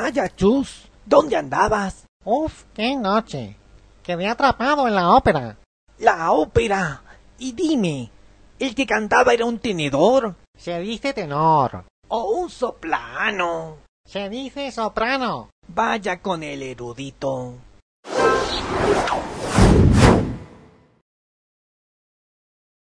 Vaya, Chus, ¿dónde andabas? Uf, qué noche. Quedé atrapado en la ópera. La ópera. Y dime, ¿el que cantaba era un tenedor? Se dice tenor. O un soplano. Se dice soprano. Vaya con el erudito.